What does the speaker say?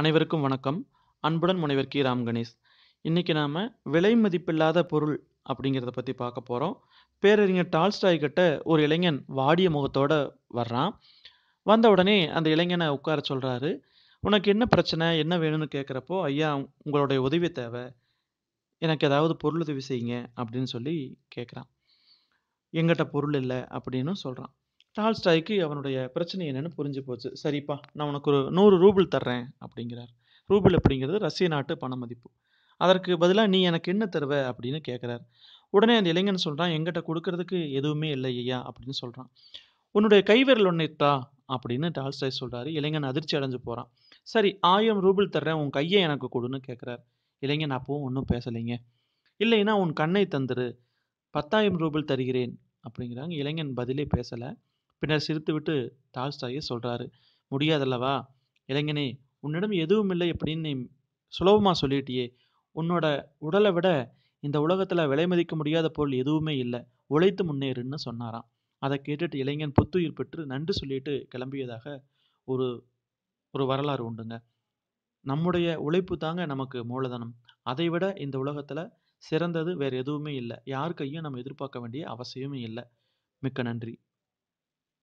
அனைவருக்கும் வணக்கம் அன்புடன் முனைவர் கி ராம் கணேஷ் இன்றைக்கி நாம் விலை மதிப்பில்லாத பொருள் அப்படிங்கிறத பற்றி பார்க்க போகிறோம் பேரறிஞர் டால்ஸ்டாய் கிட்ட ஒரு இளைஞன் வாடிய முகத்தோடு வர்றான் வந்த உடனே அந்த இளைஞனை உட்கார சொல்கிறாரு உனக்கு என்ன பிரச்சனை என்ன வேணும்னு கேட்குறப்போ ஐயா உங்களுடைய உதவி தேவை எனக்கு ஏதாவது பொருள் உதவி செய்யுங்க அப்படின்னு சொல்லி கேட்குறான் எங்கிட்ட பொருள் இல்லை அப்படின்னு சொல்கிறான் டால்ஸ்டாய்க்கு அவனுடைய பிரச்சனை என்னென்னு புரிஞ்சு போச்சு சரிப்பா நான் உனக்கு ஒரு நூறு ரூபிள் தர்றேன் அப்படிங்கிறார் ரூபிள் அப்படிங்கிறது ரஷ்ய நாட்டு பண மதிப்பு அதற்கு பதிலாக நீ எனக்கு என்ன தருவ அப்படின்னு கேட்குறார் உடனே அந்த இளைஞன் சொல்கிறான் எங்கிட்ட கொடுக்கறதுக்கு எதுவுமே இல்லை ஐயா அப்படின்னு சொல்கிறான் உன்னுடைய கைவிரல் ஒன்னைத்தா அப்படின்னு டால்ஸ்டாய் சொல்கிறாரு இளைஞன் அதிர்ச்சி அடைஞ்சு போகிறான் சரி ஆயிரம் ரூபிள் தர்றேன் உன் கையை எனக்கு கொடுன்னு கேட்குறாரு இளைஞன் அப்பவும் ஒன்றும் பேசலைங்க இல்லைன்னா உன் கண்ணை தந்துரு பத்தாயிரம் ரூபிள் தருகிறேன் அப்படிங்கிறாங்க இளைஞன் பதிலே பேசலை பின்னர் சிரித்துவிட்டு டால்ஸ்டாயே சொல்கிறாரு முடியாதல்லவா இளைஞனே உன்னிடம் எதுவும் இல்லை அப்படின்னு நீ சுலபமாக சொல்லிட்டியே உன்னோட உடலை விட இந்த உலகத்தில் விலை மதிக்க முடியாத பொருள் எதுவுமே இல்லை உழைத்து முன்னேறுன்னு சொன்னாராம் அதை கேட்டுட்டு இளைஞன் புத்துயிர் பெற்று நன்றி சொல்லிட்டு கிளம்பியதாக ஒரு ஒரு வரலாறு உண்டுங்க நம்முடைய உழைப்பு தாங்க நமக்கு மூலதனம் அதை விட இந்த உலகத்தில் சிறந்தது வேறு எதுவுமே இல்லை யார் கையும் நம்ம எதிர்பார்க்க வேண்டிய அவசியமே இல்லை மிக்க நன்றி